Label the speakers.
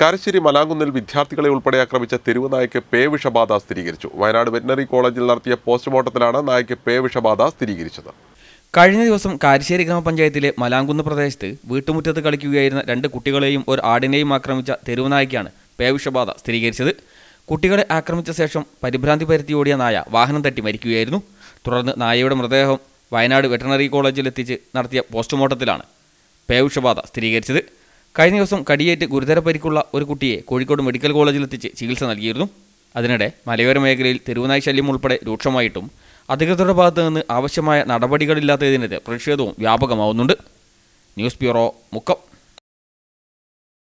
Speaker 1: കരശ്ശേരി മലാങ്കുന്നിൽ വിദ്യാർത്ഥികളെ ഉൾപ്പെടെ ആക്രമിച്ച തെരുവ് നായ്ക്ക് പേ വിഷബാധ സ്ഥിരീകരിച്ചു വയനാട് വെറ്റിനറി കോളേജിൽ നടത്തിയ പോസ്റ്റ്മോർട്ടത്തിലാണ് നായ്ക്ക് പേ വിഷബാധ സ്ഥിരീകരിച്ചത് കഴിഞ്ഞ
Speaker 2: ദിവസം കാരശ്ശേരി ഗ്രാമപഞ്ചായത്തിലെ മലാങ്കുന്ന് പ്രദേശത്ത് വീട്ടുമുറ്റത്ത് കളിക്കുകയായിരുന്ന രണ്ട് കുട്ടികളെയും ഒരു ആടിനെയും ആക്രമിച്ച തെരുവ് നായ്ക്കാണ് സ്ഥിരീകരിച്ചത് കുട്ടികളെ ആക്രമിച്ച ശേഷം പരിഭ്രാന്തി പരത്തിയോടിയ നായ വാഹനം തട്ടി മരിക്കുകയായിരുന്നു തുടർന്ന് നായയുടെ മൃതദേഹം വയനാട് വെറ്റിനറി കോളേജിൽ എത്തിച്ച് നടത്തിയ പോസ്റ്റ്മോർട്ടത്തിലാണ് പേവിഷബാധ സ്ഥിരീകരിച്ചത് കഴിഞ്ഞ ദിവസം കടിയേറ്റ് ഗുരുതര പരിക്കുള്ള ഒരു കുട്ടിയെ കോഴിക്കോട് മെഡിക്കൽ കോളേജിൽ എത്തിച്ച് ചികിത്സ നൽകിയിരുന്നു അതിനിടെ മലയോര മേഖലയിൽ തെരുവുനായി ശല്യം ഉൾപ്പെടെ രൂക്ഷമായിട്ടും അധികൃതരുടെ ഭാഗത്ത് നിന്ന് ആവശ്യമായ നടപടികളില്ലാത്തതിനെതിരെ പ്രതിഷേധവും വ്യാപകമാവുന്നുണ്ട് ന്യൂസ് ബ്യൂറോ മുക്കം